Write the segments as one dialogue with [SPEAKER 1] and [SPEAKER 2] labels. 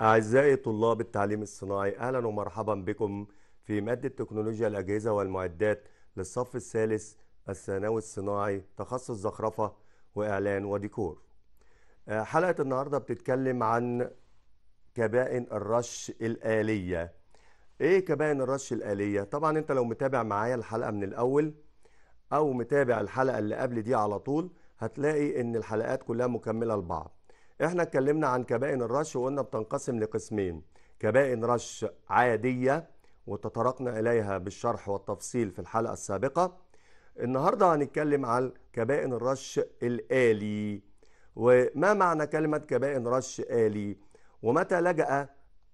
[SPEAKER 1] أعزائي طلاب التعليم الصناعي أهلا ومرحبا بكم في مادة تكنولوجيا الأجهزة والمعدات للصف الثالث الثانوي الصناعي تخصص زخرفة وإعلان وديكور آه، حلقة النهاردة بتتكلم عن كبائن الرش الآلية إيه كبائن الرش الآلية؟ طبعا أنت لو متابع معايا الحلقة من الأول أو متابع الحلقة اللي قبل دي على طول هتلاقي إن الحلقات كلها مكملة لبعض احنا اتكلمنا عن كبائن الرش وقلنا بتنقسم لقسمين كبائن رش عادية وتطرقنا إليها بالشرح والتفصيل في الحلقة السابقة النهاردة هنتكلم عن كبائن الرش الآلي وما معنى كلمة كبائن رش آلي ومتى لجأ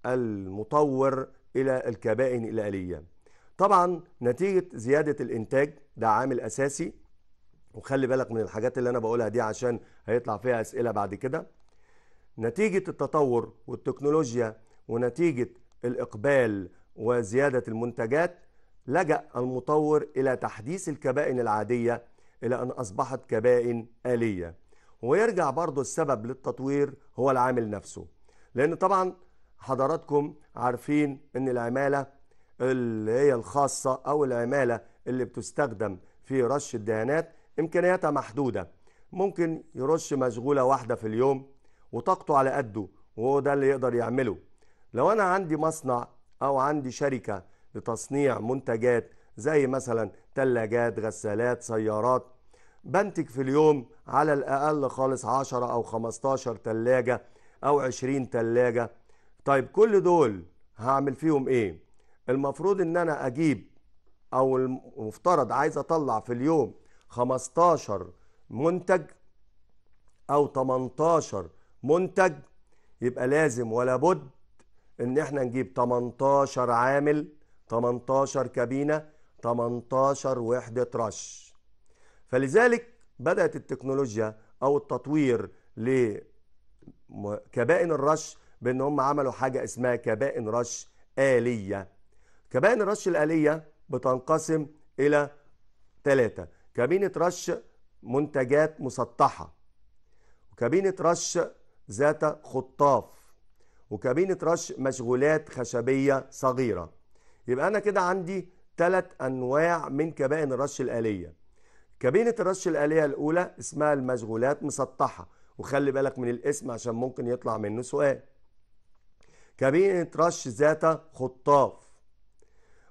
[SPEAKER 1] المطور إلى الكبائن الآلية طبعا نتيجة زيادة الإنتاج ده عامل أساسي وخلي بالك من الحاجات اللي أنا بقولها دي عشان هيطلع فيها أسئلة بعد كده نتيجة التطور والتكنولوجيا ونتيجة الإقبال وزيادة المنتجات لجأ المطور إلى تحديث الكبائن العادية إلى أن أصبحت كبائن آلية ويرجع برضو السبب للتطوير هو العامل نفسه لأن طبعا حضراتكم عارفين أن العمالة اللي هي الخاصة أو العمالة اللي بتستخدم في رش الدهانات إمكانياتها محدودة ممكن يرش مشغولة واحدة في اليوم وطاقته على قده وهو ده اللي يقدر يعمله لو انا عندي مصنع او عندي شركه لتصنيع منتجات زي مثلا ثلاجات غسالات سيارات بنتج في اليوم على الاقل خالص 10 او 15 ثلاجه او 20 ثلاجه طيب كل دول هعمل فيهم ايه المفروض ان انا اجيب او المفترض عايز اطلع في اليوم 15 منتج او 18 منتج يبقى لازم ولا بد ان احنا نجيب 18 عامل 18 كابينة 18 وحدة رش فلذلك بدأت التكنولوجيا او التطوير لكبائن الرش بان هم عملوا حاجة اسمها كبائن رش آلية كبائن الرش الآلية بتنقسم الى ثلاثة كابينة رش منتجات مسطحة وكابينة رش ذات خطاف وكابينة رش مشغولات خشبية صغيرة يبقى أنا كده عندي ثلاث أنواع من كبائن الرش الآلية كابينة الرش الآلية الأولى اسمها المشغولات مسطحة وخلي بالك من الاسم عشان ممكن يطلع منه سؤال كابينة رش ذات خطاف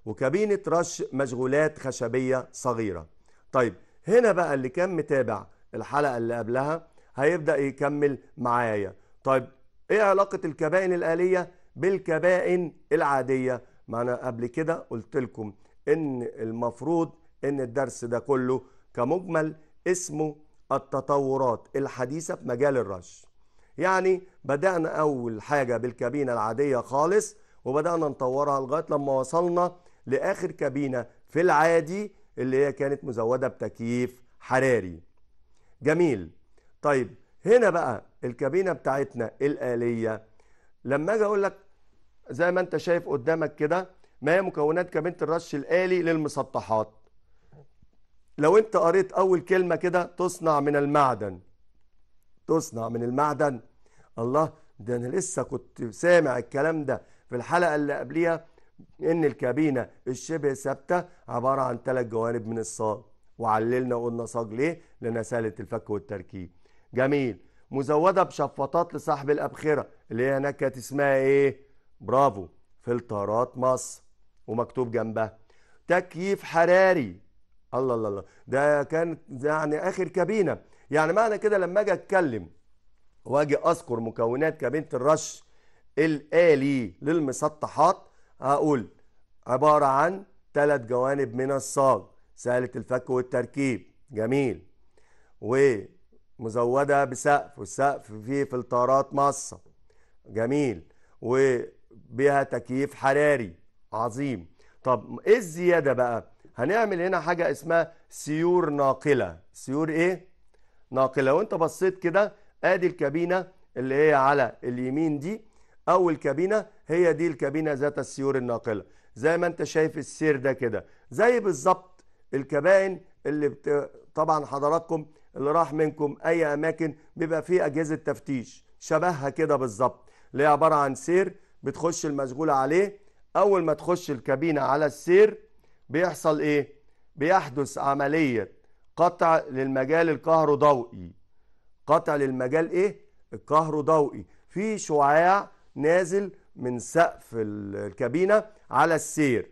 [SPEAKER 1] وكابينة رش مشغولات خشبية صغيرة طيب هنا بقى اللي كان متابع الحلقة اللي قبلها هيبدأ يكمل معايا طيب ايه علاقة الكبائن الآلية بالكبائن العادية ما انا قبل كده قلت لكم ان المفروض ان الدرس ده كله كمجمل اسمه التطورات الحديثة في مجال الرش يعني بدأنا أول حاجة بالكابينة العادية خالص وبدأنا نطورها لغاية لما وصلنا لآخر كابينة في العادي اللي هي كانت مزودة بتكييف حراري جميل طيب هنا بقى الكابينه بتاعتنا الاليه لما اجي اقول لك زي ما انت شايف قدامك كده ما هي مكونات كابينه الرش الالي للمسطحات لو انت قريت اول كلمه كده تصنع من المعدن تصنع من المعدن الله ده انا لسه كنت سامع الكلام ده في الحلقه اللي قبليها ان الكابينه الشبه ثابته عباره عن ثلاث جوانب من الصاج وعللنا وقلنا صاج ليه لنسالة الفك والتركيب جميل مزوده بشفاطات لصاحب الابخره اللي هي هناك كانت اسمها ايه برافو فلترات مصر ومكتوب جنبها تكييف حراري الله الله الله ده كان يعني اخر كابينه يعني معنى كده لما اجي اتكلم واجي اذكر مكونات كابينه الرش الالي للمسطحات هقول عباره عن ثلاث جوانب من الصاج سهله الفك والتركيب جميل و مزودة بسقف والسقف فيه فلترات مصة جميل وبيها تكييف حراري عظيم طب ايه الزيادة بقى هنعمل هنا حاجة اسمها سيور ناقلة سيور ايه ناقلة وانت بصيت كده ادي الكابينة اللي هي على اليمين دي اول كابينة هي دي الكابينة ذات السيور الناقلة زي ما انت شايف السير ده كده زي بالظبط الكبائن اللي بت... طبعا حضراتكم اللي راح منكم اي اماكن بيبقى فيه اجهزه تفتيش شبهها كده بالظبط اللي هي عباره عن سير بتخش المشغوله عليه اول ما تخش الكابينه على السير بيحصل ايه بيحدث عمليه قطع للمجال الكهروضوئي قطع للمجال ايه الكهروضوئي في شعاع نازل من سقف الكابينه على السير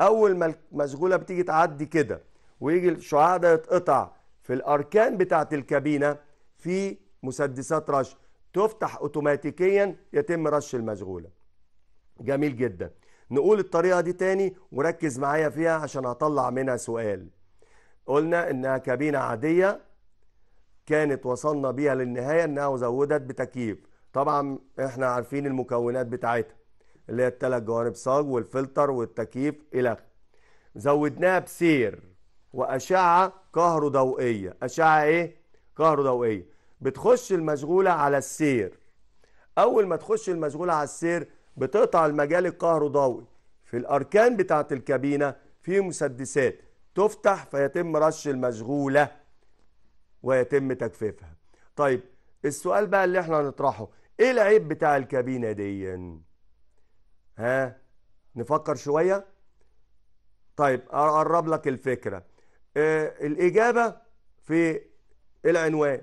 [SPEAKER 1] اول ما المشغوله بتيجي تعدي كده ويجي الشعاع ده يتقطع في الأركان بتاعة الكابينة في مسدسات رش تفتح أوتوماتيكيا يتم رش المشغولة جميل جدا نقول الطريقة دي تاني وركز معايا فيها عشان هطلع منها سؤال قلنا إنها كابينة عادية كانت وصلنا بيها للنهاية إنها زودت بتكييف طبعا إحنا عارفين المكونات بتاعتها اللي هي التلات جوانب صاج والفلتر والتكييف إلى آخره زودناها بسير وأشعة كهروضوئية أشعة إيه؟ كهروضوئية بتخش المشغولة على السير أول ما تخش المشغولة على السير بتقطع المجال الكهروضوئي في الأركان بتاعة الكابينة في مسدسات تفتح فيتم رش المشغولة ويتم تجفيفها طيب السؤال بقى اللي احنا هنطرحه ايه العيب بتاع الكابينة دي ها نفكر شوية طيب اقرب لك الفكرة آه، الإجابة في العنوان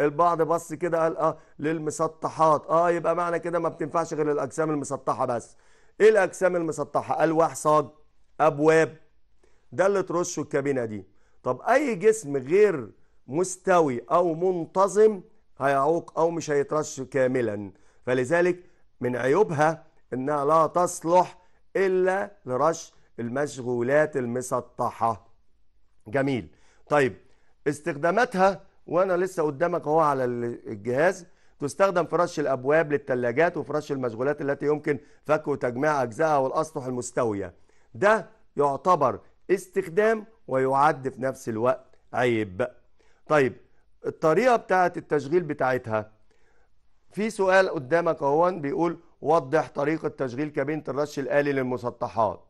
[SPEAKER 1] البعض بص كده قال اه للمسطحات اه يبقى معنى كده ما بتنفعش غير الاجسام المسطحه بس ايه الاجسام المسطحه الواح صاج ابواب ده اللي ترشه الكابينه دي طب اي جسم غير مستوي او منتظم هيعوق او مش هيترش كاملا فلذلك من عيوبها انها لا تصلح الا لرش المشغولات المسطحة جميل طيب استخداماتها وانا لسه قدامك اهو على الجهاز تستخدم في رش الابواب للثلاجات رش المشغولات التي يمكن فك وتجميع اجزائها والاسطح المستويه ده يعتبر استخدام ويعد في نفس الوقت عيب طيب الطريقه بتاعه التشغيل بتاعتها في سؤال قدامك اهو بيقول وضح طريقه تشغيل كابينه الرش الالي للمسطحات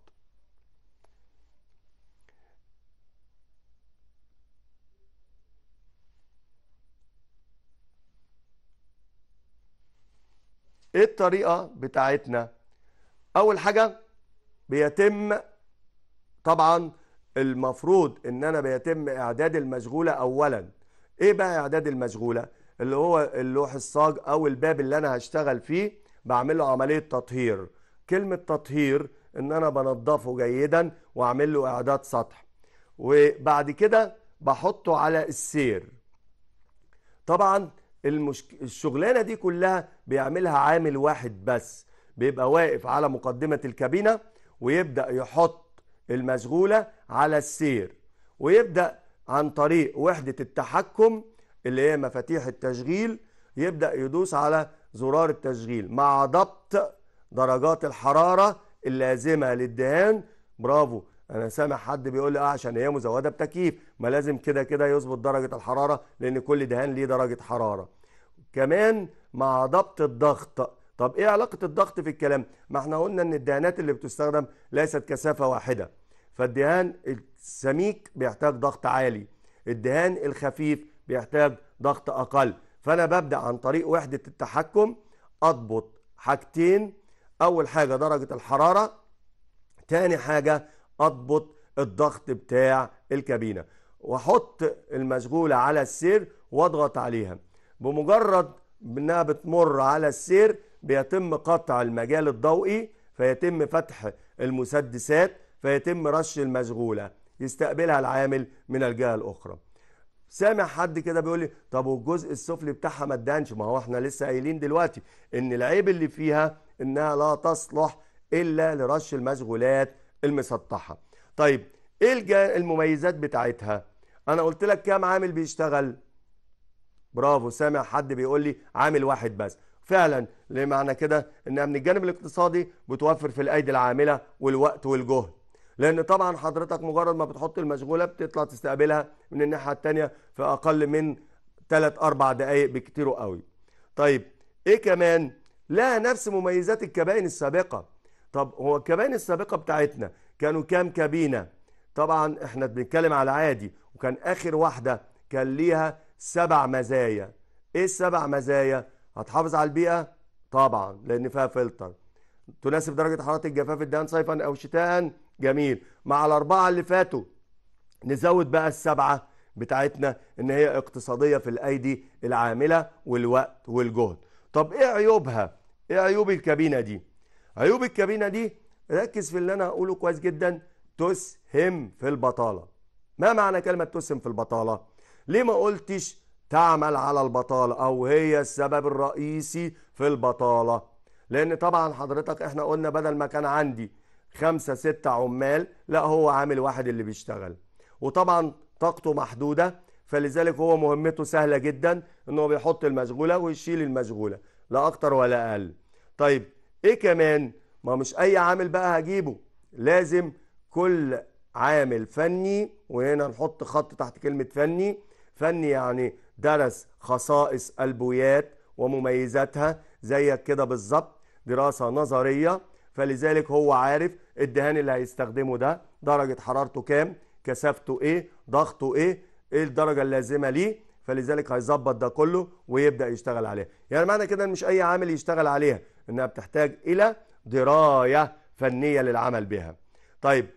[SPEAKER 1] ايه الطريقة بتاعتنا اول حاجة بيتم طبعا المفروض ان انا بيتم اعداد المشغولة اولا ايه بقى اعداد المشغولة اللي هو اللوح الصاج او الباب اللي انا هشتغل فيه بعمل له عملية تطهير كلمة تطهير ان انا بنضفه جيدا واعمله اعداد سطح وبعد كده بحطه على السير طبعا المشك... الشغلانه دي كلها بيعملها عامل واحد بس بيبقى واقف على مقدمه الكابينه ويبدا يحط المشغوله على السير ويبدا عن طريق وحده التحكم اللي هي مفاتيح التشغيل يبدا يدوس على زرار التشغيل مع ضبط درجات الحراره اللازمه للدهان برافو انا سامع حد بيقول لي اه عشان هي مزوده بتكييف ما لازم كده كده يظبط درجه الحراره لان كل دهان ليه درجه حراره كمان مع ضبط الضغط طب ايه علاقه الضغط في الكلام ما احنا قلنا ان الدهانات اللي بتستخدم ليست كثافه واحده فالدهان السميك بيحتاج ضغط عالي الدهان الخفيف بيحتاج ضغط اقل فانا ببدا عن طريق وحده التحكم اضبط حاجتين اول حاجه درجه الحراره تاني حاجه اضبط الضغط بتاع الكابينة واحط المشغولة على السير واضغط عليها بمجرد انها بتمر على السير بيتم قطع المجال الضوئي فيتم فتح المسدسات فيتم رش المشغولة يستقبلها العامل من الجهة الأخرى سامع حد كده بيقول لي طب والجزء السفلي بتاعها ما ادانش ما هو احنا لسه قايلين دلوقتي ان العيب اللي فيها انها لا تصلح الا لرش المشغولات المسطحه طيب ايه المميزات بتاعتها انا قلت لك كام عامل بيشتغل برافو سامع حد بيقول لي عامل واحد بس فعلا لمعنى كده انها من الجانب الاقتصادي بتوفر في الايدي العامله والوقت والجهد لان طبعا حضرتك مجرد ما بتحط المشغوله بتطلع تستقبلها من الناحيه الثانيه في اقل من 3 4 دقائق بكتيره قوي طيب ايه كمان لها نفس مميزات الكبائن السابقه طب هو الكباين السابقه بتاعتنا كانوا كام كابينه طبعا احنا بنتكلم على عادي وكان اخر واحده كان ليها سبع مزايا ايه السبع مزايا هتحافظ على البيئه طبعا لان فيها فلتر تناسب درجه حراره الجفاف الدهن صيفا او شتاء جميل مع الاربعه اللي فاتوا نزود بقى السبعه بتاعتنا ان هي اقتصاديه في الايدي العامله والوقت والجهد طب ايه عيوبها ايه عيوب الكابينه دي عيوب الكابينه دي ركز في اللي انا هقوله كويس جدا تسهم في البطاله ما معنى كلمه تسهم في البطاله ليه ما قلتش تعمل على البطاله او هي السبب الرئيسي في البطاله لان طبعا حضرتك احنا قلنا بدل ما كان عندي خمسة ستة عمال لا هو عامل واحد اللي بيشتغل وطبعا طاقته محدودة فلذلك هو مهمته سهلة جدا ان هو بيحط المشغولة ويشيل المشغولة لا اكتر ولا اقل طيب ايه كمان ما مش اي عامل بقى هجيبه لازم كل عامل فني وهنا نحط خط تحت كلمة فني فني يعني درس خصائص البويات ومميزاتها زيك كده بالظبط دراسة نظرية فلذلك هو عارف الدهان اللي هيستخدمه ده درجة حرارته كام كثافته ايه ضغطه ايه ايه الدرجة اللازمة ليه فلذلك هيظبط ده كله ويبدأ يشتغل عليها يعني معنى كده مش اي عامل يشتغل عليها انها بتحتاج الى درايه فنيه للعمل بها طيب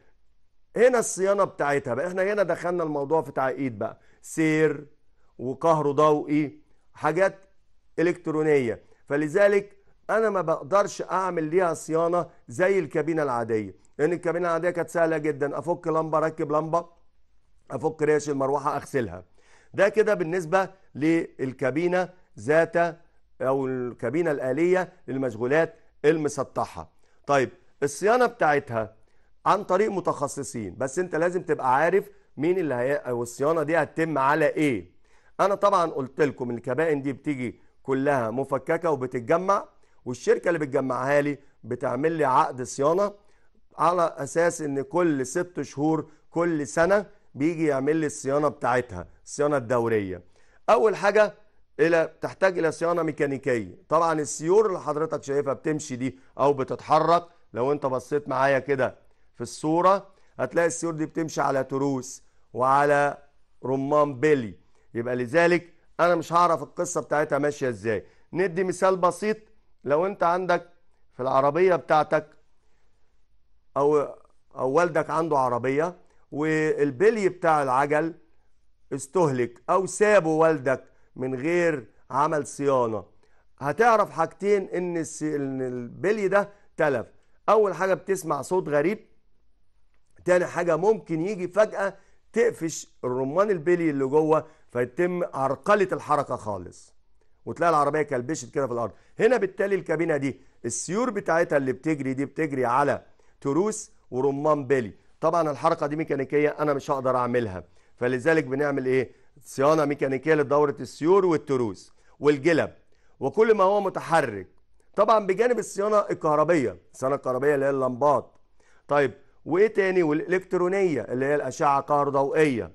[SPEAKER 1] هنا الصيانه بتاعتها بقى احنا هنا دخلنا الموضوع في تعقيد بقى سير وقهر ضوئي حاجات الكترونيه فلذلك انا ما بقدرش اعمل ليها صيانه زي الكابينه العاديه لان الكابينه العاديه كانت سهله جدا افك لمبه اركب لمبه افك ريش المروحه اغسلها ده كده بالنسبه للكابينه ذات او الكابينه الاليه للمشغولات المسطحه طيب الصيانه بتاعتها عن طريق متخصصين بس انت لازم تبقى عارف مين اللي هي... او الصيانه دي هتتم على ايه انا طبعا قلت لكم ان الكبائن دي بتيجي كلها مفككه وبتتجمع والشركه اللي بتجمعها لي بتعمل لي عقد صيانه على اساس ان كل ست شهور كل سنه بيجي يعمل لي الصيانه بتاعتها الصيانه الدوريه اول حاجه الى تحتاج الى صيانه ميكانيكيه طبعا السيور اللي حضرتك شايفها بتمشي دي او بتتحرك لو انت بصيت معايا كده في الصوره هتلاقي السيور دي بتمشي على تروس وعلى رمان بيلي يبقى لذلك انا مش هعرف القصه بتاعتها ماشيه ازاي ندي مثال بسيط لو انت عندك في العربيه بتاعتك او او والدك عنده عربيه والبلي بتاع العجل استهلك او سابه والدك من غير عمل صيانه هتعرف حاجتين ان البلي ده تلف اول حاجه بتسمع صوت غريب تاني حاجه ممكن يجي فجاه تقفش الرمان البلي اللي جوه فيتم عرقله الحركه خالص وتلاقي العربيه كلبشت كده في الارض هنا بالتالي الكابينه دي السيور بتاعتها اللي بتجري دي بتجري على تروس ورمان بلي طبعا الحركه دي ميكانيكيه انا مش هقدر اعملها فلذلك بنعمل ايه صيانه ميكانيكيه لدوره السيور والتروس والجلب وكل ما هو متحرك طبعا بجانب الصيانه الكهربيه الصيانه الكهربيه اللي هي اللمبات طيب وايه تاني والالكترونيه اللي هي الاشعه كهروضوئيه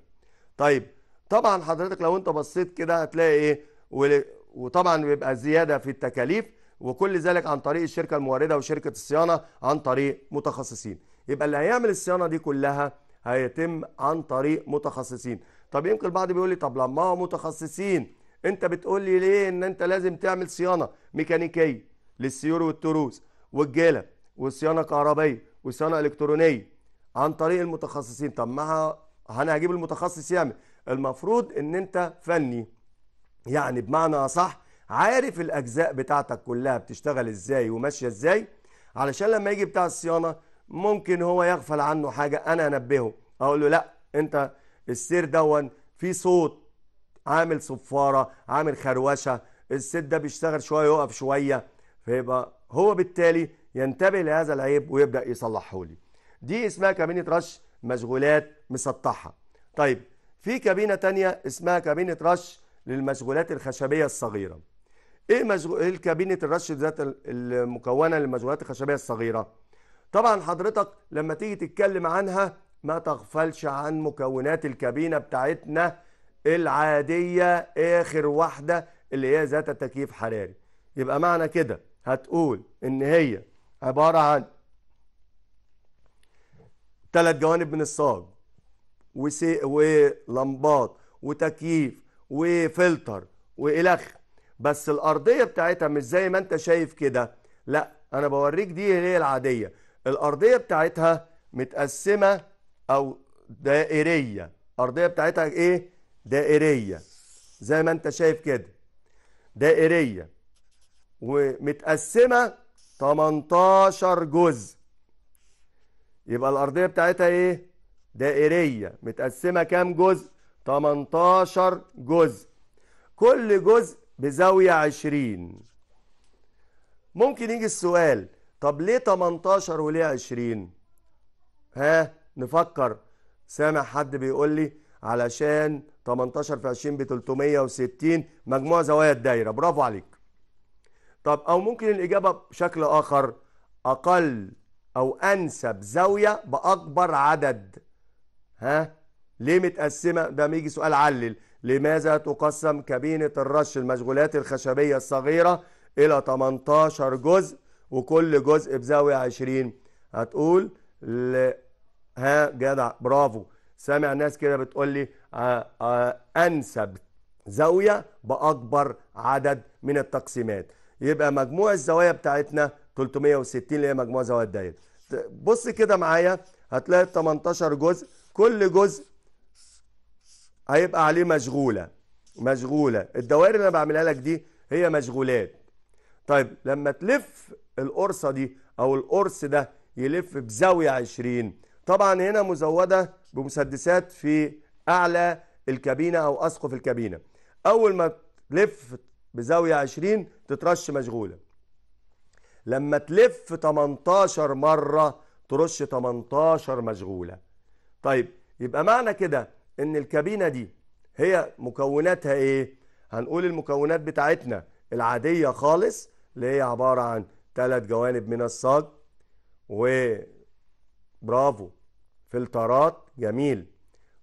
[SPEAKER 1] طيب طبعا حضرتك لو انت بصيت كده هتلاقي ايه وطبعا بيبقى زياده في التكاليف وكل ذلك عن طريق الشركه المورده وشركه الصيانه عن طريق متخصصين يبقى اللي هيعمل الصيانه دي كلها هيتم عن طريق متخصصين طب يمكن البعض بيقول لي طب لما هو متخصصين انت بتقول لي ليه ان انت لازم تعمل صيانه ميكانيكيه للسيور والتروس والجلب والصيانه كهربائيه وصيانه الكترونيه عن طريق المتخصصين طب ما انا هجيب المتخصص يعمل المفروض ان انت فني يعني بمعنى اصح عارف الاجزاء بتاعتك كلها بتشتغل ازاي وماشيه ازاي علشان لما يجي بتاع الصيانه ممكن هو يغفل عنه حاجه انا انبهه اقول له لا انت السير دون في صوت عامل صفاره عامل خروشه السير ده بيشتغل شويه يقف شويه فيبقى هو بالتالي ينتبه لهذا العيب ويبدا يصلحه لي دي اسمها كابينه رش مشغولات مسطحه طيب في كابينه تانية اسمها كابينه رش للمشغولات الخشبيه الصغيره ايه مشغو... ايه الرش ذات المكونه للمشغولات الخشبيه الصغيره طبعا حضرتك لما تيجي تتكلم عنها ما تغفلش عن مكونات الكابينة بتاعتنا العادية آخر واحدة اللي هي ذات التكييف حراري يبقى معنى كده هتقول إن هي عبارة عن ثلاث جوانب من الصاج ولمبات وتكييف وفلتر والخ بس الارضيه بتاعتها مش زي ما انت شايف كده لا انا بوريك دي هي العاديه الارضيه بتاعتها متقسمه او دائريه الارضيه بتاعتها ايه دائريه زي ما انت شايف كده دائريه ومتقسمه 18 جزء يبقى الارضيه بتاعتها ايه دائريه متقسمه كام جزء 18 جزء كل جزء بزاويه 20 ممكن يجي السؤال طب ليه 18 وليه 20 ها نفكر سامع حد بيقول لي علشان 18 في 20 ب 360 مجموع زوايا الدايره برافو عليك طب او ممكن الاجابه بشكل اخر اقل او انسب زاويه باكبر عدد ها ليه متقسمه ده بيجي سؤال علل لماذا تقسم كابينه الرش المشغولات الخشبيه الصغيره الى 18 جزء وكل جزء بزاويه 20 هتقول ل... ها جدع برافو سامع ناس كده بتقول لي آه، آه، انسب زاويه باكبر عدد من التقسيمات يبقى مجموع الزوايا بتاعتنا 360 اللي هي مجموع زوايا الدايره بص كده معايا هتلاقي 18 جزء كل جزء هيبقى عليه مشغوله مشغوله الدوائر اللي انا بعملها لك دي هي مشغولات طيب لما تلف القرصه دي او القرص ده يلف بزاويه 20 طبعا هنا مزودة بمسدسات في أعلى الكابينة أو أسقف الكابينة أول ما تلف بزاوية 20 تترش مشغولة لما تلف 18 مرة ترش 18 مشغولة طيب يبقى معنى كده ان الكابينة دي هي مكوناتها ايه هنقول المكونات بتاعتنا العادية خالص اللي هي عبارة عن ثلاث جوانب من الصاج وبرافو فلترات جميل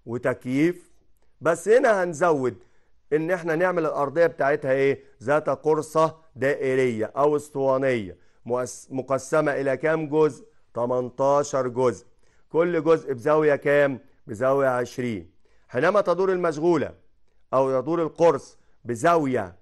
[SPEAKER 1] وتكييف بس هنا هنزود ان احنا نعمل الارضيه بتاعتها ايه ذات قرصه دائريه او اسطوانيه مقسمه الى كام جزء 18 جزء كل جزء بزاويه كام بزاويه 20 حينما تدور المشغوله او يدور القرص بزاويه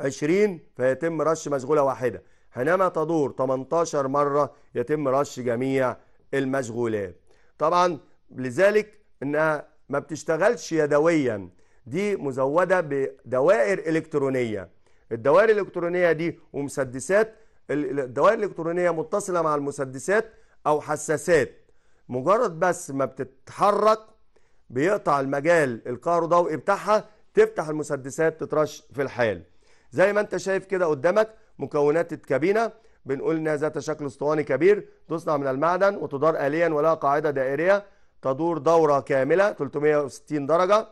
[SPEAKER 1] 20 فيتم رش مشغوله واحده حينما تدور 18 مره يتم رش جميع المشغولات طبعا لذلك انها ما بتشتغلش يدويا دي مزودة بدوائر إلكترونية الدوائر الإلكترونية دي ومسدسات الدوائر الإلكترونية متصلة مع المسدسات أو حساسات مجرد بس ما بتتحرك بيقطع المجال الكهروضوئي بتاعها تفتح المسدسات تترش في الحال زي ما انت شايف كده قدامك مكونات الكابينة بنقول انها ذات شكل اسطواني كبير تصنع من المعدن وتدار آليا ولها قاعدة دائرية تدور دورة كاملة 360 درجة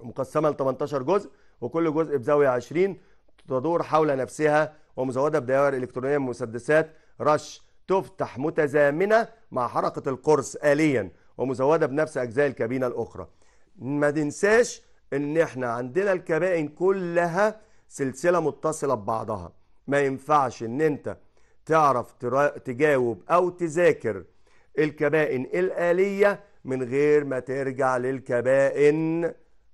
[SPEAKER 1] مقسمة ل 18 جزء وكل جزء بزاوية 20 تدور حول نفسها ومزودة بدوائر إلكترونية من مسدسات رش تفتح متزامنة مع حركة القرص آليا ومزودة بنفس أجزاء الكابينة الأخرى ما تنساش ان احنا عندنا الكبائن كلها سلسلة متصلة ببعضها ما ينفعش ان انت تعرف تجاوب او تذاكر الكبائن الآلية من غير ما ترجع للكبائن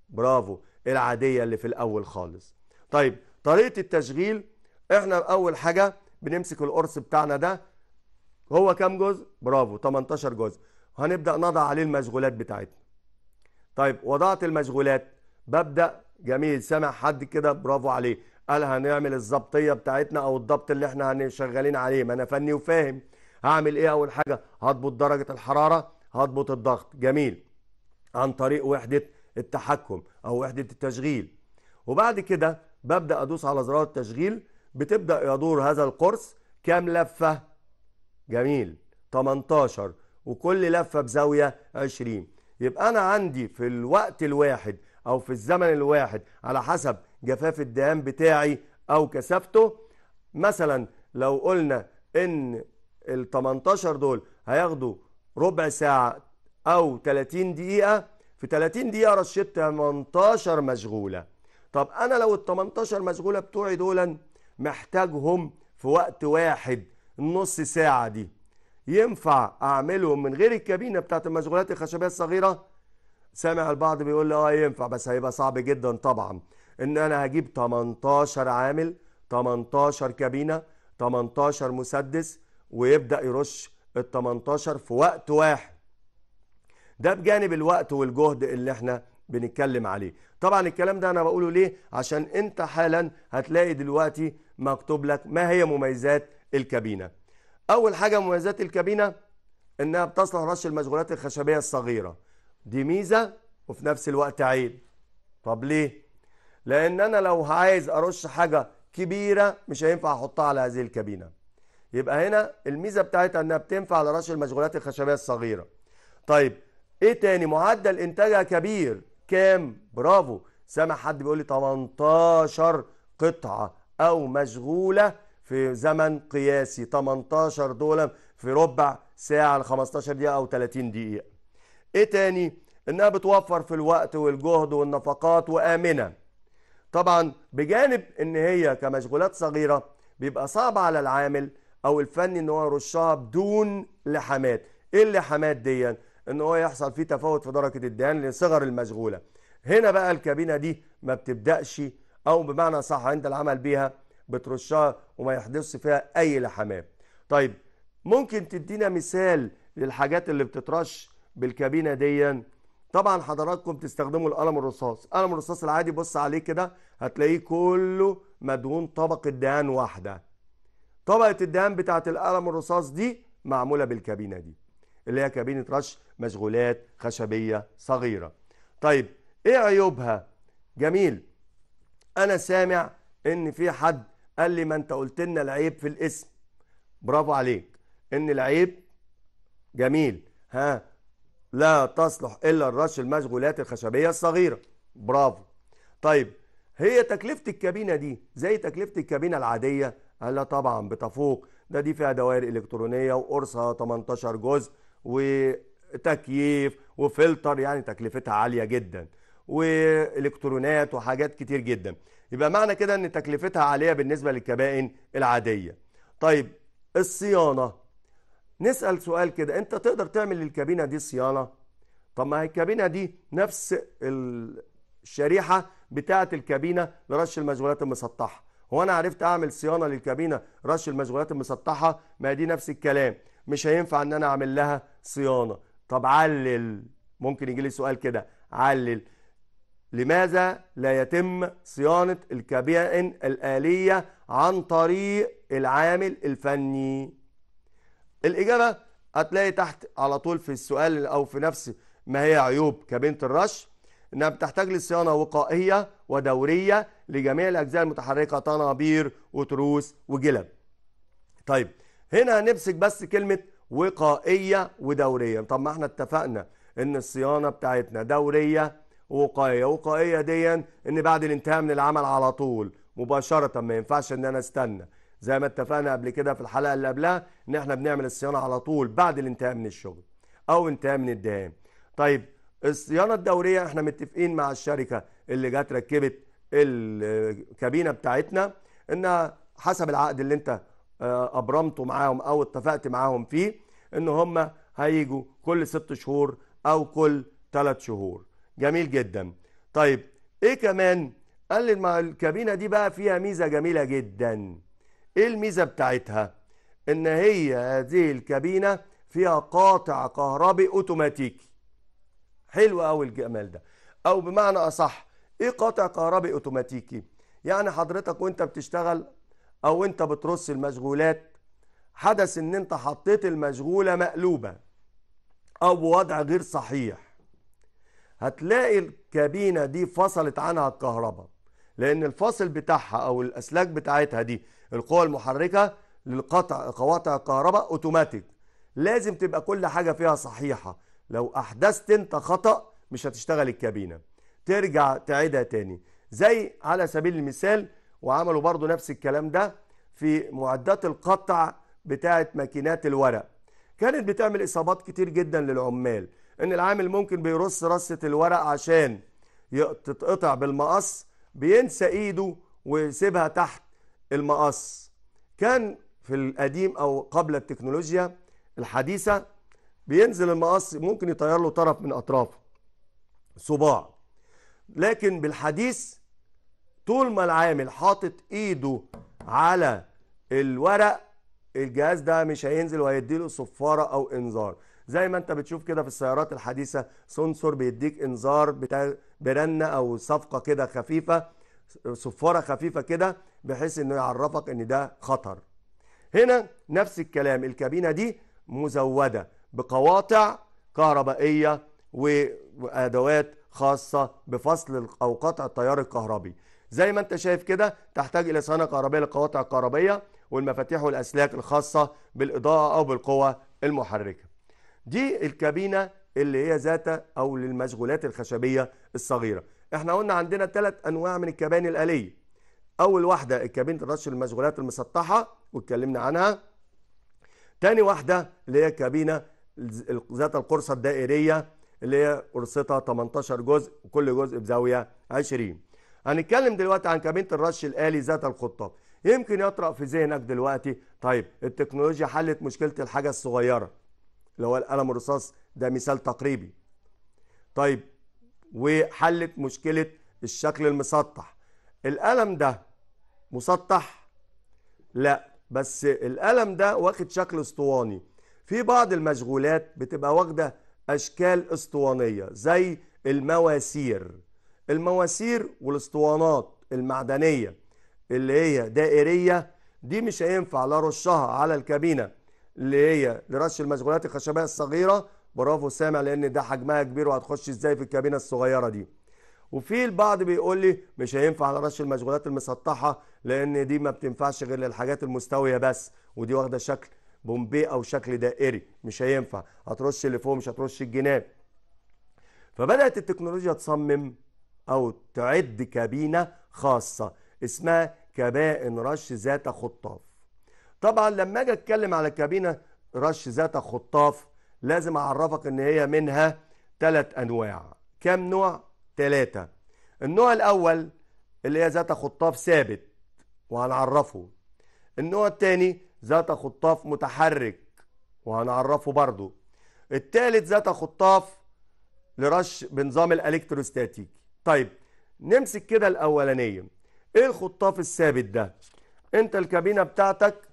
[SPEAKER 1] برافو العادية اللي في الأول خالص طيب طريقة التشغيل احنا أول حاجة بنمسك القرص بتاعنا ده هو كام جزء؟ برافو 18 جزء هنبدأ نضع عليه المشغولات بتاعتنا طيب وضعت المشغولات ببدأ جميل سامع حد كده برافو عليه قال هنعمل الضبطيه بتاعتنا او الضبط اللي احنا شغالين عليه ما انا فني وفاهم هعمل ايه اول حاجه هضبط درجه الحراره هضبط الضغط جميل عن طريق وحده التحكم او وحده التشغيل وبعد كده ببدا ادوس على زرار التشغيل بتبدا يدور هذا القرص كام لفه جميل 18 وكل لفه بزاويه 20 يبقى انا عندي في الوقت الواحد او في الزمن الواحد على حسب جفاف الدهان بتاعي او كثافته مثلا لو قلنا ان ال 18 دول هياخدوا ربع ساعه او 30 دقيقه في 30 دقيقه رشيت 18 مشغوله طب انا لو ال 18 مشغوله بتوعي دولا محتاجهم في وقت واحد النص ساعه دي ينفع اعملهم من غير الكابينه بتاعت المشغولات الخشبيه الصغيره سامع البعض بيقول لي اه ينفع بس هيبقى صعب جدا طبعا ان انا هجيب 18 عامل 18 كابينه 18 مسدس ويبدا يرش ال 18 في وقت واحد ده بجانب الوقت والجهد اللي احنا بنتكلم عليه طبعا الكلام ده انا بقوله ليه عشان انت حالا هتلاقي دلوقتي مكتوب لك ما هي مميزات الكابينه اول حاجه مميزات الكابينه انها بتصلح رش المشغولات الخشبيه الصغيره دي ميزه وفي نفس الوقت عيب طب ليه لان انا لو عايز ارش حاجه كبيره مش هينفع احطها على هذه الكابينه يبقى هنا الميزه بتاعتها انها بتنفع لرش المشغولات الخشبيه الصغيره طيب ايه تاني معدل انتاجها كبير كام برافو سامع حد بيقول لي 18 قطعه او مشغوله في زمن قياسي 18 دولار في ربع ساعه ل 15 دقيقه او 30 دقيقه ايه تاني انها بتوفر في الوقت والجهد والنفقات وامنه طبعا بجانب ان هي كمشغولات صغيره بيبقى صعب على العامل او الفني ان هو يرشها بدون لحامات ايه اللحامات دي ان هو يحصل فيه تفاوت في درجه الدهان لصغر المشغوله هنا بقى الكابينه دي ما بتبداش او بمعنى صح عند العمل بيها بترشها وما يحدثش فيها اي لحامات طيب ممكن تدينا مثال للحاجات اللي بتترش بالكابينه دي طبعا حضراتكم تستخدموا القلم الرصاص قلم الرصاص العادي بص عليه كده هتلاقيه كله مدهون طبقة دهان واحدة طبقة الدهان بتاعة القلم الرصاص دي معمولة بالكابينة دي اللي هي كابينة رش مشغولات خشبية صغيرة طيب ايه عيوبها جميل انا سامع ان في حد قال لي ما انت قلت لنا العيب في الاسم برافو عليك ان العيب جميل ها لا تصلح إلا الرش المشغولات الخشبية الصغيرة برافو طيب هي تكلفة الكابينة دي زي تكلفة الكابينة العادية لا طبعا بتفوق ده دي فيها دوائر إلكترونية وقرصة 18 جزء وتكييف وفلتر يعني تكلفتها عالية جدا وإلكترونات وحاجات كتير جدا يبقى معنى كده أن تكلفتها عالية بالنسبة للكبائن العادية طيب الصيانة نسال سؤال كده انت تقدر تعمل للكابينه دي صيانه طب ما هي الكابينه دي نفس الشريحه بتاعه الكابينه لرش المشغولات المسطحه هو انا عرفت اعمل صيانه للكابينه رش المشغولات المسطحه ما دي نفس الكلام مش هينفع ان انا اعمل لها صيانه طب علل ممكن يجي لي سؤال كده علل لماذا لا يتم صيانه الكابين الاليه عن طريق العامل الفني الإجابة هتلاقي تحت على طول في السؤال أو في نفس ما هي عيوب كابينة الرش إنها بتحتاج لصيانة وقائية ودورية لجميع الأجزاء المتحركة طنابير وتروس وجلب طيب هنا هنمسك بس كلمة وقائية ودورية طب ما احنا اتفقنا ان الصيانة بتاعتنا دورية ووقائية وقائية دي ان بعد الانتهاء من العمل على طول مباشرة ما ينفعش ان انا استنى زي ما اتفقنا قبل كده في الحلقه اللي قبلها ان احنا بنعمل الصيانه على طول بعد الانتهاء من الشغل او انتهاء من الدهان طيب الصيانه الدوريه احنا متفقين مع الشركه اللي جت ركبت الكابينه بتاعتنا انها حسب العقد اللي انت آه، ابرمته معاهم او اتفقت معاهم فيه ان هم هيجوا كل ست شهور او كل ثلاث شهور جميل جدا طيب ايه كمان قال لي الكابينه دي بقى فيها ميزه جميله جدا ايه الميزة بتاعتها ان هي هذه الكابينة فيها قاطع كهربي اوتوماتيكي حلو قوي الجمال ده او بمعنى اصح ايه قاطع كهربي اوتوماتيكي يعني حضرتك وانت بتشتغل او انت بترص المشغولات حدث ان انت حطيت المشغولة مقلوبة او بوضع غير صحيح هتلاقي الكابينة دي فصلت عنها الكهرباء لان الفاصل بتاعها او الاسلاك بتاعتها دي القوى المحركة للقطع قواطع الكهرباء اوتوماتيك لازم تبقى كل حاجة فيها صحيحة لو احدثت انت خطأ مش هتشتغل الكابينة ترجع تعيدها تاني زي على سبيل المثال وعملوا برضو نفس الكلام ده في معدات القطع بتاعة ماكينات الورق كانت بتعمل إصابات كتير جدا للعمال إن العامل ممكن بيرص رصة الورق عشان تتقطع بالمقص بينسى إيده ويسيبها تحت المقص كان في القديم او قبل التكنولوجيا الحديثه بينزل المقص ممكن يطير له طرف من اطرافه صباع لكن بالحديث طول ما العامل حاطط ايده على الورق الجهاز ده مش هينزل وهيديله صفاره او انذار زي ما انت بتشوف كده في السيارات الحديثه سنسور بيديك انذار برنه او صفقه كده خفيفه صفاره خفيفه كده بحيث انه يعرفك ان ده خطر هنا نفس الكلام الكابينة دي مزودة بقواطع كهربائية وأدوات خاصة بفصل أو قطع التيار الكهربي زي ما انت شايف كده تحتاج إلى صيانة كهربائية للقواطع الكهربية والمفاتيح والأسلاك الخاصة بالإضاءة أو بالقوة المحركة دي الكابينة اللي هي ذات أو للمشغولات الخشبية الصغيرة احنا قلنا عندنا ثلاث أنواع من الكباني الآلية اول واحده الكابينه الرش المشغولات المسطحه واتكلمنا عنها تاني واحده اللي هي الكابينه ذات القرصه الدائريه اللي هي قرصتها 18 جزء وكل جزء بزاويه 20 هنتكلم دلوقتي عن كابينه الرش الالي ذات الخطاب يمكن يطرأ في ذهنك دلوقتي طيب التكنولوجيا حلت مشكله الحاجه الصغيره اللي هو القلم الرصاص ده مثال تقريبي طيب وحلت مشكله الشكل المسطح القلم ده مسطح لا بس القلم ده واخد شكل اسطواني في بعض المشغولات بتبقى واخده اشكال اسطوانيه زي المواسير المواسير والاسطوانات المعدنيه اللي هي دائريه دي مش هينفع لا رشها على الكابينه اللي هي لرش المشغولات الخشبيه الصغيره برافو سامع لان ده حجمها كبير وهتخش ازاي في الكابينه الصغيره دي وفي البعض بيقول لي مش هينفع على رش المشغولات المسطحه لان دي ما بتنفعش غير للحاجات المستويه بس ودي واخده شكل بومبي او شكل دائري مش هينفع هترش اللي فوق مش هترش الجناب فبدات التكنولوجيا تصمم او تعد كابينه خاصه اسمها كبائن رش ذات خطاف طبعا لما اجي اتكلم على كابينه رش ذات خطاف لازم اعرفك ان هي منها ثلاث انواع كام نوع ثلاثة النوع الأول اللي هي ذات خطاف ثابت وهنعرفه النوع الثاني ذات خطاف متحرك وهنعرفه برضو الثالث ذات خطاف لرش بنظام الالكتروستاتيكي طيب نمسك كده الاولانيه ايه الخطاف الثابت ده انت الكابينه بتاعتك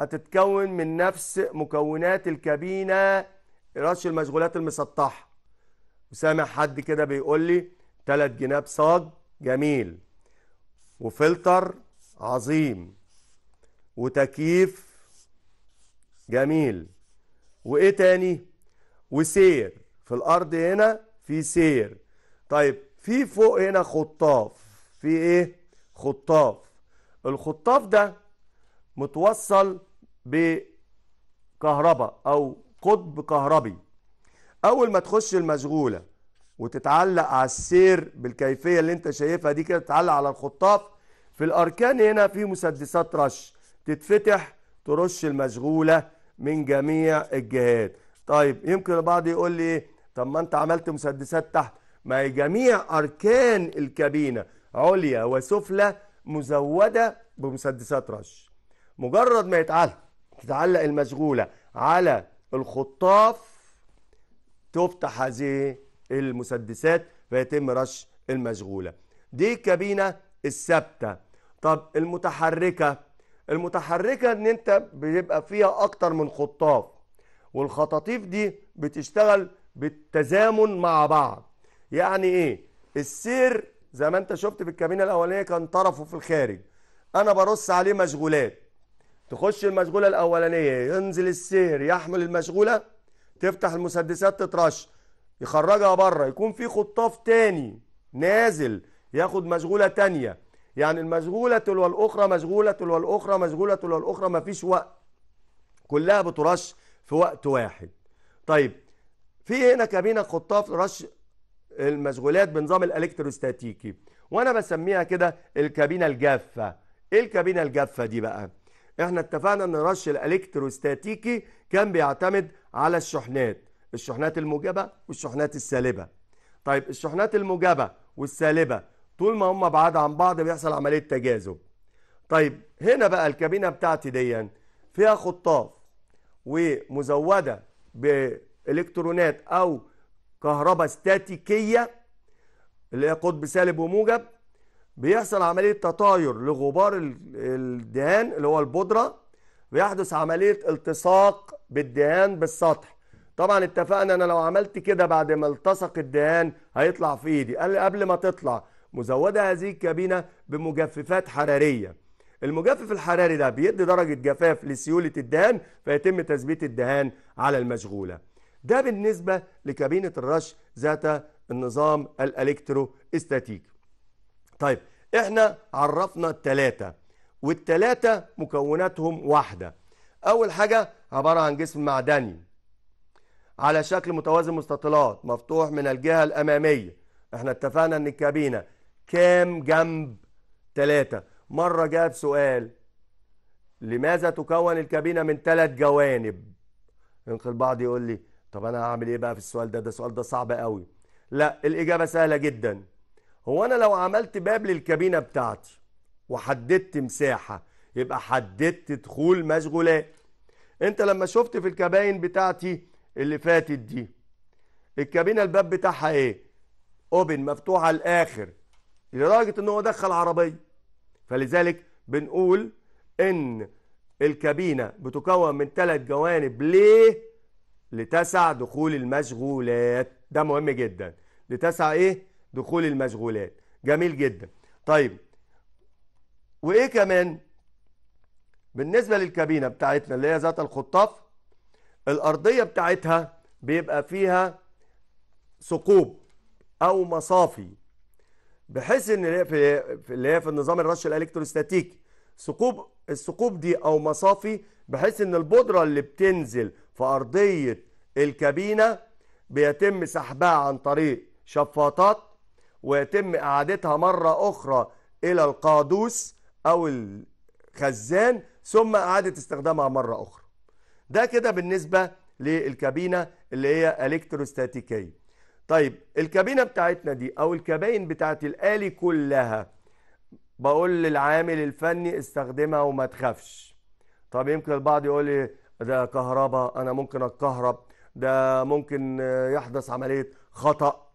[SPEAKER 1] هتتكون من نفس مكونات الكابينه رش المشغولات المسطحه وسامع حد كده بيقول لي تلات جناب صاج جميل وفلتر عظيم وتكييف جميل وايه تاني وسير في الارض هنا في سير طيب في فوق هنا خطاف في ايه خطاف الخطاف ده متوصل بكهرباء او قطب كهربي اول ما تخش المشغوله وتتعلق على السير بالكيفيه اللي انت شايفها دي كده تتعلق على الخطاف في الاركان هنا في مسدسات رش تتفتح ترش المشغوله من جميع الجهات طيب يمكن البعض يقول لي ايه طب ما انت عملت مسدسات تحت ما جميع اركان الكابينه عليا وسفلى مزوده بمسدسات رش مجرد ما يتعلق تتعلق المشغوله على الخطاف تفتح هذه المسدسات فيتم رش المشغولة دي الكابينة الثابتة طب المتحركة المتحركة ان انت بيبقى فيها اكتر من خطاف والخطاطيف دي بتشتغل بالتزامن مع بعض يعني ايه السير زي ما انت شفت في الكابينة الاولانية كان طرفه في الخارج انا برص عليه مشغولات تخش المشغولة الاولانية ينزل السير يحمل المشغولة تفتح المسدسات تترش يخرجها بره يكون في خطاف تاني نازل ياخد مشغولة تانية يعني المشغولة تلو الأخرى مشغولة تلو الأخرى مشغولة تلو الأخرى مفيش وقت كلها بترش في وقت واحد طيب في هنا كابينة خطاف رش المشغولات بنظام الالكتروستاتيكي وانا بسميها كده الكابينة الجافة ايه الكابينة الجافة دي بقى احنا اتفقنا ان الرش الالكتروستاتيكي كان بيعتمد على الشحنات الشحنات الموجبه والشحنات السالبه طيب الشحنات الموجبه والسالبه طول ما هم بعاد عن بعض بيحصل عمليه تجاذب طيب هنا بقى الكابينه بتاعتي دي فيها خطاف ومزوده بالكترونات او كهرباء استاتيكيه اللي هي قطب سالب وموجب بيحصل عملية تطاير لغبار الدهان اللي هو البودرة ويحدث عملية التصاق بالدهان بالسطح طبعا اتفقنا انا لو عملت كده بعد ما التصق الدهان هيطلع في ايدي قال لي قبل ما تطلع مزودة هذه الكابينة بمجففات حرارية المجفف الحراري ده بيدي درجة جفاف لسيولة الدهان فيتم تثبيت الدهان على المشغولة ده بالنسبة لكابينة الرش ذات النظام الالكترو استاتيك طيب احنا عرفنا التلاتة والتلاتة مكوناتهم واحدة اول حاجة عبارة عن جسم معدني على شكل متوازي مستطيلات مفتوح من الجهة الامامية احنا اتفقنا ان الكابينة كام جنب تلاتة مرة جاب سؤال لماذا تكون الكابينة من ثلاث جوانب يمكن البعض يقول لي طب انا هعمل ايه بقى في السؤال ده ده السؤال ده صعب قوي لا الاجابة سهلة جداً هو انا لو عملت باب للكابينه بتاعتي وحددت مساحه يبقى حددت دخول مشغولات انت لما شفت في الكباين بتاعتي اللي فاتت دي الكابينه الباب بتاعها ايه اوبن مفتوح على الاخر لدرجه ان هو دخل عربيه فلذلك بنقول ان الكابينه بتكون من ثلاث جوانب ليه لتسع دخول المشغولات ده مهم جدا لتسع ايه دخول المشغولات جميل جدا طيب وايه كمان بالنسبة للكابينة بتاعتنا اللي هي ذات الخطاف الأرضية بتاعتها بيبقى فيها ثقوب أو مصافي بحيث إن في اللي هي في النظام الرش الإلكتروستاتيكي ثقوب الثقوب دي أو مصافي بحيث إن البودرة اللي بتنزل في أرضية الكابينة بيتم سحبها عن طريق شفاطات ويتم إعادتها مرة أخرى إلى القادوس أو الخزان ثم إعادة استخدامها مرة أخرى ده كده بالنسبة للكابينة اللي هي الكتروستاتيكية طيب الكابينة بتاعتنا دي أو الكباين بتاعت الآلي كلها بقول للعامل الفني استخدمها وما تخافش طب يمكن البعض يقول لي ده كهرباء أنا ممكن أتكهرب ده ممكن يحدث عملية خطأ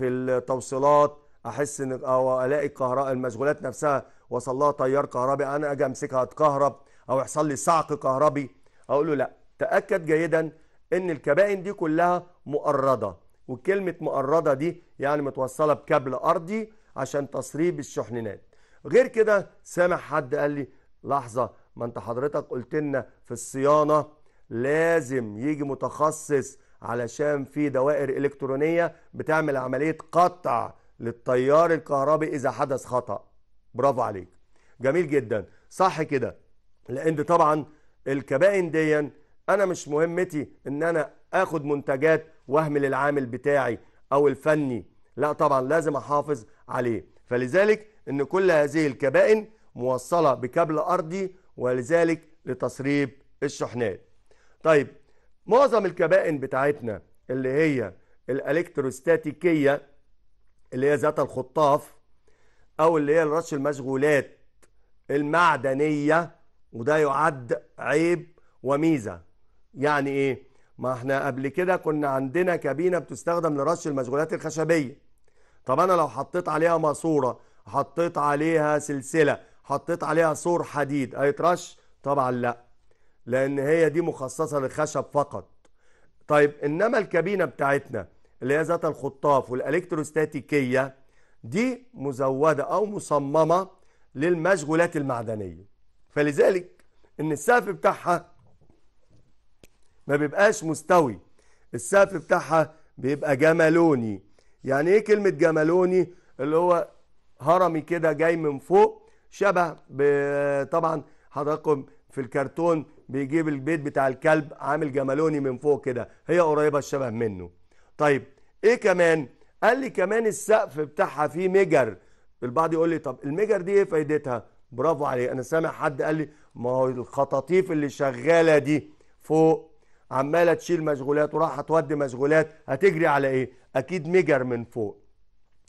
[SPEAKER 1] في التوصيلات احس ان او الاقي الكهرباء المشغولات نفسها وصل لها تيار كهربي انا اجي امسكها اتكهرب او يحصل لي صعق كهربي اقول له لا تاكد جيدا ان الكبائن دي كلها مؤرده وكلمه مؤرده دي يعني متوصله بكابل ارضي عشان تسريب الشحنات غير كده سامع حد قال لي لحظه ما انت حضرتك قلت لنا في الصيانه لازم يجي متخصص علشان في دوائر إلكترونية بتعمل عملية قطع للتيار الكهربي إذا حدث خطأ برافو عليك جميل جدا صح كده لأن طبعا الكبائن دي أنا مش مهمتي إن أنا آخد منتجات وأهمل العامل بتاعي أو الفني لا طبعا لازم أحافظ عليه فلذلك إن كل هذه الكبائن موصلة بكابل أرضي ولذلك لتسريب الشحنات طيب معظم الكبائن بتاعتنا اللي هي الالكتروستاتيكيه اللي هي ذات الخطاف او اللي هي الرش المشغولات المعدنيه وده يعد عيب وميزه يعني ايه ما احنا قبل كده كنا عندنا كابينه بتستخدم لرش المشغولات الخشبيه طب انا لو حطيت عليها ماسوره حطيت عليها سلسله حطيت عليها سور حديد هيترش طبعا لا لان هي دي مخصصه للخشب فقط طيب انما الكابينه بتاعتنا اللي هي ذات الخطاف والالكتروستاتيكيه دي مزوده او مصممه للمشغولات المعدنيه فلذلك ان السقف بتاعها ما بيبقاش مستوي السقف بتاعها بيبقى جملوني يعني ايه كلمه جملوني اللي هو هرمي كده جاي من فوق شبه طبعا حضراتكم في الكرتون بيجيب البيت بتاع الكلب عامل جمالوني من فوق كده هي قريبة الشبه منه طيب ايه كمان قال لي كمان السقف بتاعها فيه مجر البعض يقول لي طب المجر دي ايه فايدتها برافو عليه انا سامع حد قال لي ما هو الخطاطيف اللي شغالة دي فوق عمالة تشيل مشغولات وراح تودي مشغولات هتجري على ايه اكيد مجر من فوق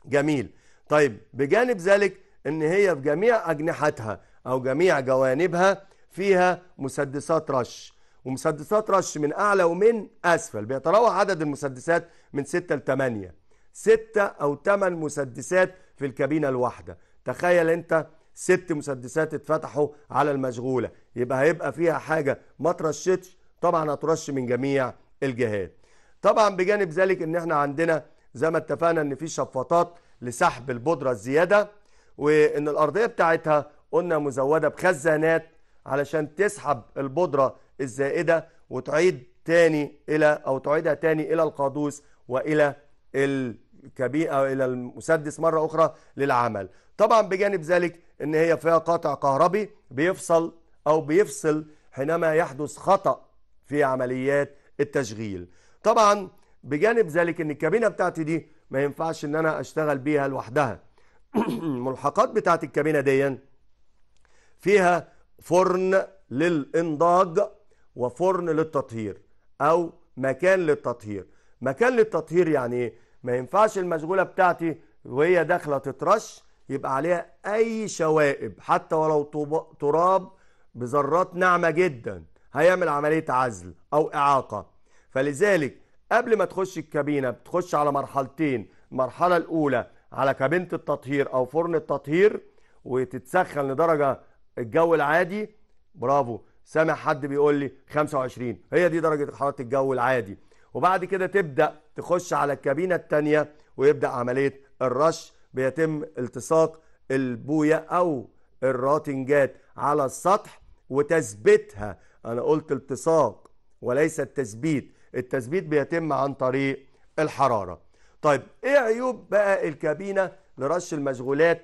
[SPEAKER 1] جميل طيب بجانب ذلك ان هي في جميع اجنحتها او جميع جوانبها فيها مسدسات رش ومسدسات رش من أعلى ومن أسفل بيتراوح عدد المسدسات من 6 ل 8 6 أو 8 مسدسات في الكابينة الواحدة تخيل أنت ست مسدسات اتفتحوا على المشغولة يبقى هيبقى فيها حاجة ما ترشتش طبعا هترش من جميع الجهات طبعا بجانب ذلك ان احنا عندنا زي ما اتفقنا ان في شفاطات لسحب البودرة الزيادة وان الارضية بتاعتها قلنا مزودة بخزانات علشان تسحب البودرة الزائدة وتعيد تاني إلى أو تعيدها تاني إلى القادوس وإلى الكبيئة أو إلى المسدس مرة أخرى للعمل طبعا بجانب ذلك إن هي فيها قاطع كهربي بيفصل أو بيفصل حينما يحدث خطأ في عمليات التشغيل طبعا بجانب ذلك ان الكابينه بتاعتي دي ما ينفعش ان انا اشتغل بيها لوحدها الملحقات بتاعت الكابينه دي فيها فرن للإنضاج وفرن للتطهير أو مكان للتطهير مكان للتطهير يعني إيه؟ ما ينفعش المشغولة بتاعتي وهي داخلة تترش يبقى عليها أي شوائب حتى ولو تراب بذرات ناعمة جدا هيعمل عملية عزل أو إعاقة فلذلك قبل ما تخش الكابينة بتخش على مرحلتين المرحلة الأولى على كابينة التطهير أو فرن التطهير وتتسخن لدرجة الجو العادي برافو سامع حد بيقول لي 25 هي دي درجة حرارة الجو العادي وبعد كده تبدأ تخش على الكابينة التانية ويبدأ عملية الرش بيتم التصاق البوية أو الراتنجات على السطح وتثبيتها أنا قلت التصاق وليس التثبيت التثبيت بيتم عن طريق الحرارة طيب إيه عيوب بقى الكابينة لرش المشغولات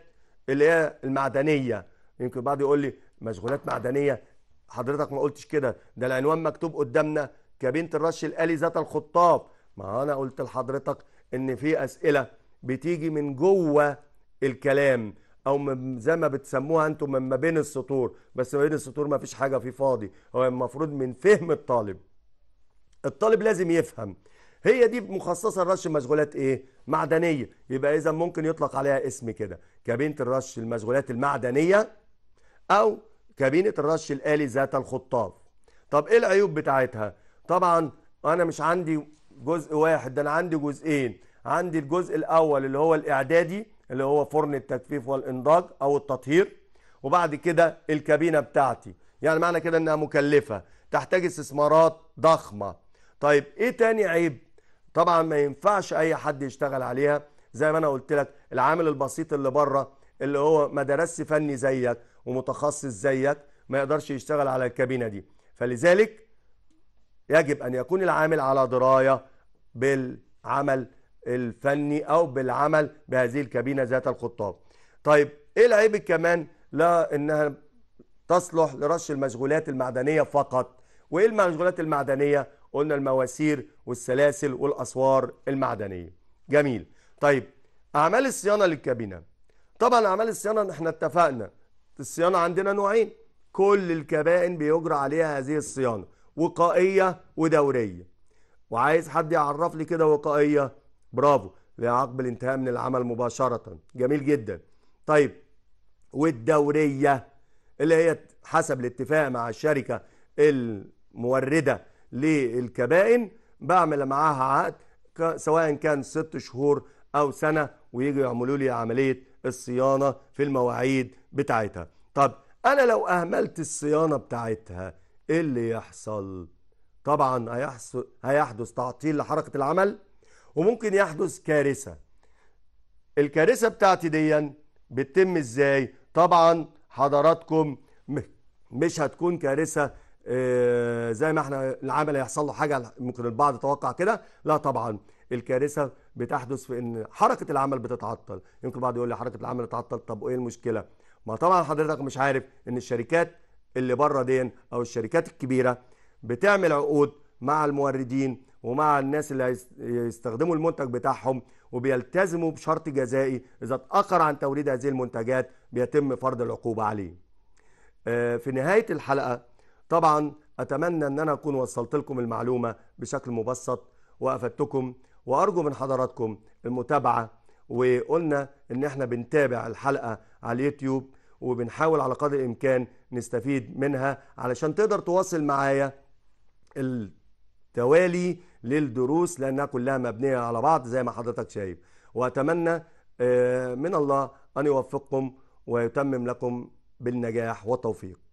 [SPEAKER 1] اللي هي المعدنية يمكن بعض يقول لي مشغولات معدنيه حضرتك ما قلتش كده ده العنوان مكتوب قدامنا كابينه الرش الالي ذات الخطاف ما انا قلت لحضرتك ان في اسئله بتيجي من جوه الكلام او زي ما بتسموها انتم من ما بين السطور بس ما بين السطور ما فيش حاجه في فاضي هو المفروض من فهم الطالب الطالب لازم يفهم هي دي مخصصه لرش مشغولات ايه معدنيه يبقى اذا ممكن يطلق عليها اسم كده كابينه الرش المشغولات المعدنيه أو كابينة الرش الآلي ذات الخطاف طب إيه العيوب بتاعتها؟ طبعا أنا مش عندي جزء واحد ده أنا عندي جزئين عندي الجزء الأول اللي هو الإعدادي اللي هو فرن التجفيف والإنضاج أو التطهير وبعد كده الكابينة بتاعتي يعني معنى كده إنها مكلفة تحتاج استثمارات ضخمة طيب إيه تاني عيب؟ طبعا ما ينفعش أي حد يشتغل عليها زي ما أنا قلت لك العامل البسيط اللي بره اللي هو ما فني زيك ومتخصص زيك ما يقدرش يشتغل على الكابينة دي فلذلك يجب أن يكون العامل على دراية بالعمل الفني أو بالعمل بهذه الكابينة ذات الخطاب طيب إيه العيب كمان لا إنها تصلح لرش المشغولات المعدنية فقط وإيه المشغولات المعدنية قلنا المواسير والسلاسل والأسوار المعدنية جميل طيب أعمال الصيانة للكابينة طبعا أعمال الصيانة احنا اتفقنا الصيانة عندنا نوعين كل الكبائن بيجرى عليها هذه الصيانة وقائية ودورية وعايز حد يعرف لي كده وقائية برافو لعقب الانتهاء من العمل مباشرة جميل جدا طيب والدورية اللي هي حسب الاتفاق مع الشركة الموردة للكبائن بعمل معاها عقد سواء كان ست شهور او سنة ويجوا يعملوا لي عملية الصيانة في المواعيد بتاعتها طب أنا لو أهملت الصيانة بتاعتها إيه اللي يحصل؟ طبعا هيحصل هيحدث تعطيل لحركة العمل وممكن يحدث كارثة الكارثة بتاعتي دي بتتم إزاي؟ طبعا حضراتكم مش هتكون كارثة آه، زي ما احنا العمل هيحصل له حاجة ممكن البعض يتوقع كده لا طبعا الكارثه بتحدث في ان حركه العمل بتتعطل يمكن بعض يقول لي حركه العمل اتعطل طب وايه المشكله ما طبعا حضرتك مش عارف ان الشركات اللي بره دين او الشركات الكبيره بتعمل عقود مع الموردين ومع الناس اللي هيستخدموا المنتج بتاعهم وبيلتزموا بشرط جزائي اذا اتاخر عن توريد هذه المنتجات بيتم فرض العقوبه عليه. آه، في نهايه الحلقه طبعا اتمنى ان انا اكون وصلت لكم المعلومه بشكل مبسط وافدتكم وأرجو من حضراتكم المتابعة وقلنا إن إحنا بنتابع الحلقة على اليوتيوب وبنحاول على قدر الإمكان نستفيد منها علشان تقدر تواصل معايا التوالي للدروس لأنها كلها مبنية على بعض زي ما حضرتك شايف وأتمنى آه، من الله أن يوفقكم ويتمم لكم بالنجاح والتوفيق